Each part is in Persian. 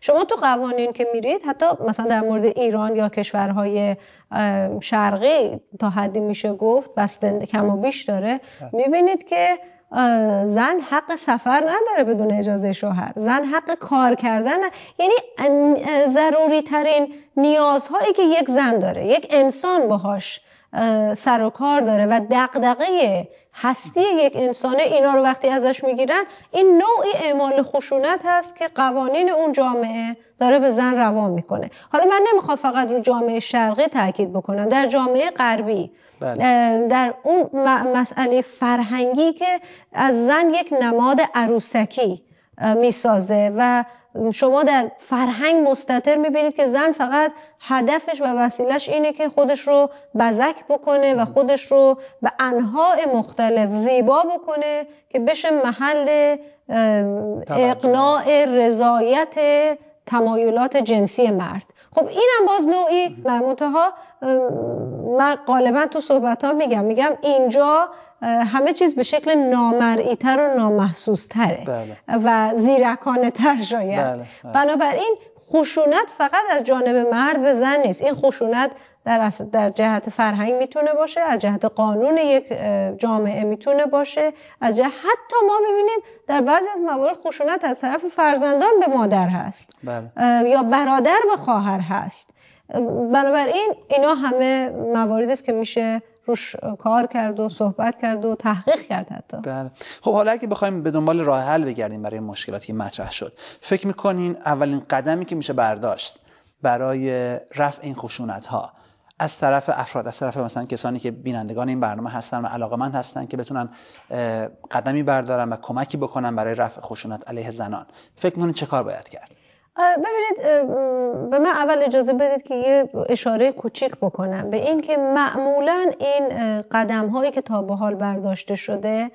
شما تو قوانین که میرید حتی مثلا در مورد ایران یا کشورهای شرقی تا حدی میشه گفت بسته کم و بیش داره بله. میبینید که زن حق سفر نداره بدون اجازه شوهر زن حق کار کردن یعنی ضروری ترین نیازهایی که یک زن داره یک انسان باهاش سر و کار داره و دقدقه هستی یک انسانه اینا رو وقتی ازش میگیرن این نوعی اعمال خشونت هست که قوانین اون جامعه داره به زن روان میکنه حالا من نمیخوام فقط رو جامعه شرقی تاکید بکنم در جامعه غربی بله. در اون مسئله فرهنگی که از زن یک نماد عروسکی میسازه و شما در فرهنگ مستطر میبینید که زن فقط هدفش و وسیلش اینه که خودش رو بزک بکنه و خودش رو به انواع مختلف زیبا بکنه که بشه محل اقناع رضایت تمایلات جنسی مرد خب اینم باز نوعی ها من غالبا تو صحبت ها میگم میگم اینجا همه چیز به شکل نامرئی و نامحسوس تره بله. و زیرکانه تر شاید بله. بله. بنابراین خشونت فقط از جانب مرد به زن نیست این خشونت در, در جهت فرهنگ میتونه باشه از جهت قانون یک جامعه میتونه باشه از جهت حتی ما میبینیم در بعضی از موارد خشونت از طرف فرزندان به مادر هست بله. یا برادر به خواهر هست بنابراین اینا همه مواردی است که میشه روش کار کرد و صحبت کرد و تحقیق کرد حتی بله خب حالا اگه بخوایم به دنبال راه حل بگردیم برای مشکلاتی که مطرح شد فکر میکنین اولین قدمی که میشه برداشت برای رفع این خشونت ها از طرف افراد از طرف مثلا کسانی که بینندگان این برنامه هستن و علاقمند هستن که بتونن قدمی بردارن و کمکی بکنن برای رفع خشونت علیه زنان فکر میکنین چه کار باید کرد ببینید به من اول اجازه بدید که یه اشاره کوچیک بکنم به اینکه که معمولا این قدم هایی که تا به حال برداشته شده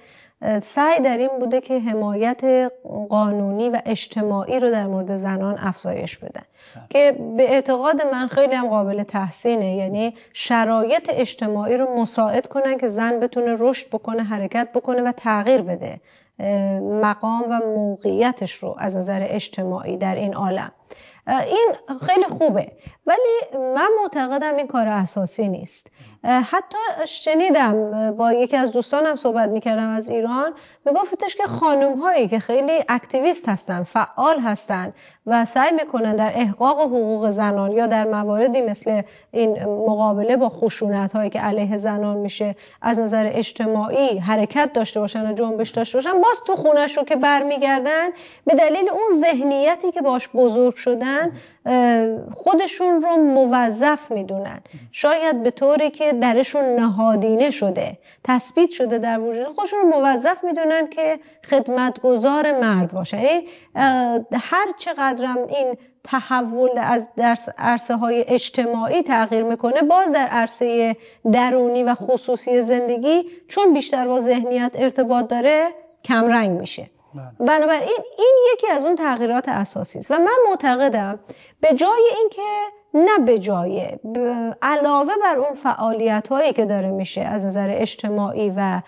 سعی در این بوده که حمایت قانونی و اجتماعی رو در مورد زنان افزایش بدن بله. که به اعتقاد من خیلی هم قابل تحسینه یعنی شرایط اجتماعی رو مساعد کنن که زن بتونه رشد بکنه حرکت بکنه و تغییر بده مقام و موقعیتش رو از نظر اجتماعی در این عالم این خیلی خوبه ولی من معتقدم این کار اساسی نیست حتی شنیدم با یکی از دوستانم صحبت میکردم از ایران میگفتش که خانم هایی که خیلی اکتیویست هستن فعال هستن و سعی میکنن در احقاق حقوق زنان یا در مواردی مثل این مقابله با خشونت هایی که علیه زنان میشه از نظر اجتماعی حرکت داشته باشن و جنبش داشته باشن باز تو خونش رو که برمیگردن به دلیل اون ذهنیتی که باش بزرگ شدن خودشون رو موظف میدونن شاید به طوری که درشون نهادینه شده تثبیت شده در وجود خودشون رو موظف میدونن که خدمتگزار مرد باشه یعنی، هر چقدرم این تحول از عرصه های اجتماعی تغییر میکنه باز در عرصه درونی و خصوصی زندگی چون بیشتر با ذهنیت ارتباط داره کمرنگ میشه بله. بنابراین این یکی از اون تغییرات اساسی است و من معتقدم به جای اینکه نه به جای علاوه بر اون فعالیت هایی که داره میشه از نظر اجتماعی و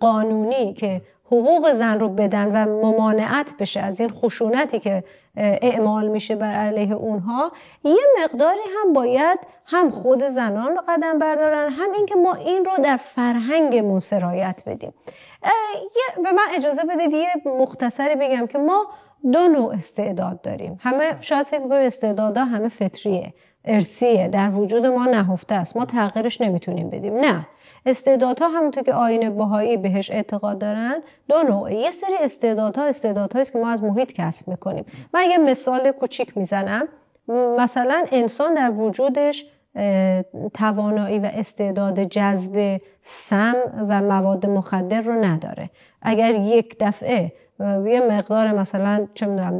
قانونی که حقوق زن رو بدن و ممانعت بشه از این خشونتی که اعمال میشه بر علیه اونها یه مقداری هم باید هم خود زنان رو قدم بردارن هم اینکه ما این رو در فرهنگمون سرایت بدیم به من اجازه بدید یه مختصری بگم که ما دو نوع استعداد داریم همه شاید فکر کنیم استعدادها همه فطریه ارسیه در وجود ما نهفته است ما تغییرش نمیتونیم بدیم نه استعدادها همونطور که آین بهایی بهش اعتقاد دارن دو نوع یه سری استعدادها استعدادهایی است که ما از محیط کسب میکنیم من یه مثال کوچیک میزنم مثلا انسان در وجودش توانایی و استعداد جذب سم و مواد مخدر رو نداره اگر یک دفعه یه مقدار مثلا چه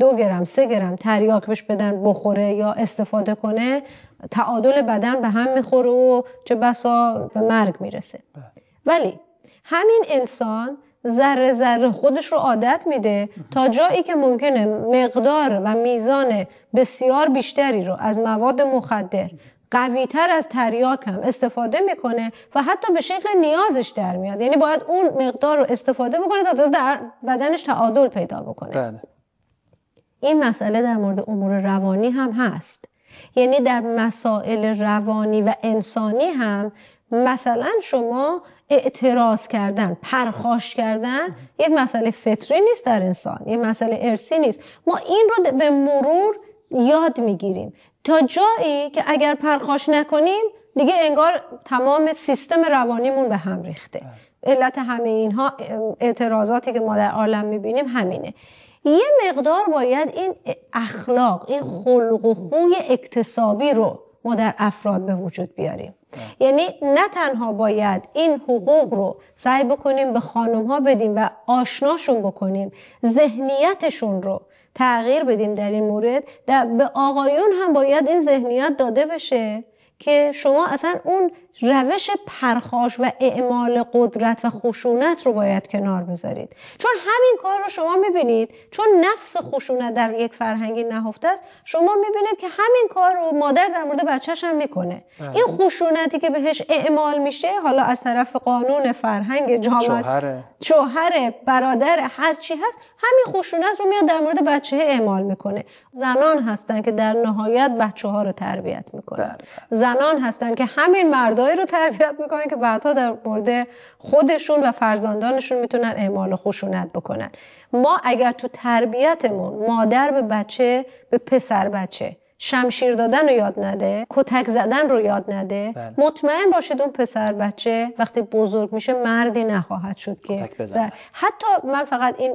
دو گرم سه گرم تریاک بهش بدن بخوره یا استفاده کنه تعادل بدن به هم میخوره و چه بسا به مرگ میرسه بله. ولی همین انسان ذره ذره خودش رو عادت میده تا جایی که ممکنه مقدار و میزان بسیار بیشتری رو از مواد مخدر قوی تر از تریاک هم استفاده میکنه و حتی به شکل نیازش در میاد یعنی باید اون مقدار رو استفاده بکنه تا در بدنش تعادل پیدا بکنه بله. این مسئله در مورد امور روانی هم هست یعنی در مسائل روانی و انسانی هم مثلا شما اعتراض کردن پرخاش کردن یه مسئله فطری نیست در انسان یه مسئله ارسی نیست ما این رو به مرور یاد میگیریم تا جایی که اگر پرخاش نکنیم دیگه انگار تمام سیستم روانیمون به هم ریخته علت همه اینها اعتراضاتی که ما در عالم میبینیم همینه یه مقدار باید این اخلاق این خلق و خوی اکتسابی رو ما در افراد به وجود بیاریم یعنی نه تنها باید این حقوق رو سعی بکنیم به خانم ها بدیم و آشناشون بکنیم ذهنیتشون رو تغییر بدیم در این مورد در به آقایون هم باید این ذهنیت داده بشه که شما اصلا اون روش پرخاش و اعمال قدرت و خشونت رو باید کنار بذارید چون همین کار رو شما میبینید چون نفس خشونت در یک فرهنگی نهفته است شما میبینید که همین کار رو مادر در مورد بچهش هم میکنه بله. این خشونتی که بهش اعمال میشه حالا از طرف قانون فرهنگ جامعه شوهره. شوهر برادر هر چی هست همین خشونت رو میاد در مورد بچه اعمال میکنه زنان هستن که در نهایت بچه ها رو تربیت میکنه بله، بله. زنان هستند که همین مردایی رو تربیت میکنن که بعدها در مورد خودشون و فرزندانشون میتونن اعمال خشونت بکنن ما اگر تو تربیتمون مادر به بچه به پسر بچه شمشیر دادن رو یاد نده کتک زدن رو یاد نده بله. مطمئن باشید اون پسر بچه وقتی بزرگ میشه مردی نخواهد شد که بزنه. حتی من فقط این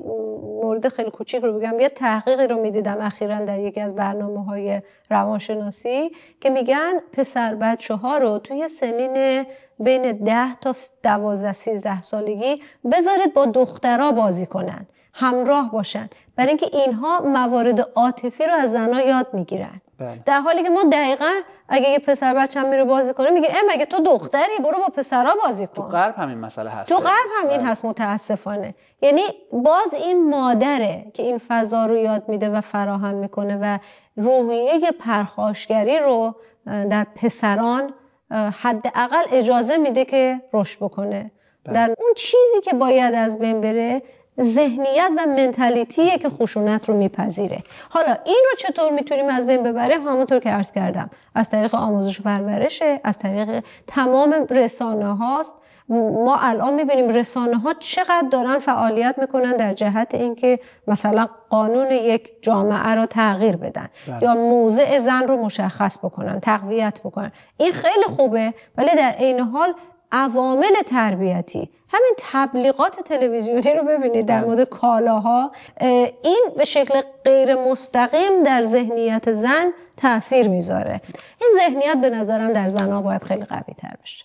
مورد خیلی کوچیک رو بگم یه تحقیقی رو میدیدم اخیرا در یکی از برنامه های روانشناسی که میگن پسر بچه ها رو توی سنین بین 10 تا 12 13 سالگی بذارید با دخترها بازی کنن همراه باشن برای اینکه اینها موارد عاطفی رو از زنها یاد میگیرن بله. در حالی که ما دقیقا اگه یه پسر بچه هم میره بازی کنه میگه ام اگه تو دختری برو با پسرها بازی کن تو غرب همین مسئله هست تو غرب هم این بله. هست متاسفانه یعنی باز این مادره که این فضا رو یاد میده و فراهم میکنه و روحیه پرخاشگری رو در پسران حداقل اجازه میده که رشد بکنه بله. در اون چیزی که باید از بین بره ذهنیت و منتالیتیه که خشونت رو میپذیره حالا این رو چطور میتونیم از بین ببریم همونطور که عرض کردم از طریق آموزش و پرورشه از طریق تمام رسانه هاست ما الان میبینیم رسانه ها چقدر دارن فعالیت میکنن در جهت اینکه مثلا قانون یک جامعه را تغییر بدن بله. یا موضع زن رو مشخص بکنن تقویت بکنن این خیلی خوبه ولی در عین حال عوامل تربیتی همین تبلیغات تلویزیونی رو ببینید در بله. مورد کالاها این به شکل غیر مستقیم در ذهنیت زن تاثیر میذاره این ذهنیت به نظرم در زنها باید خیلی قوی تر بشه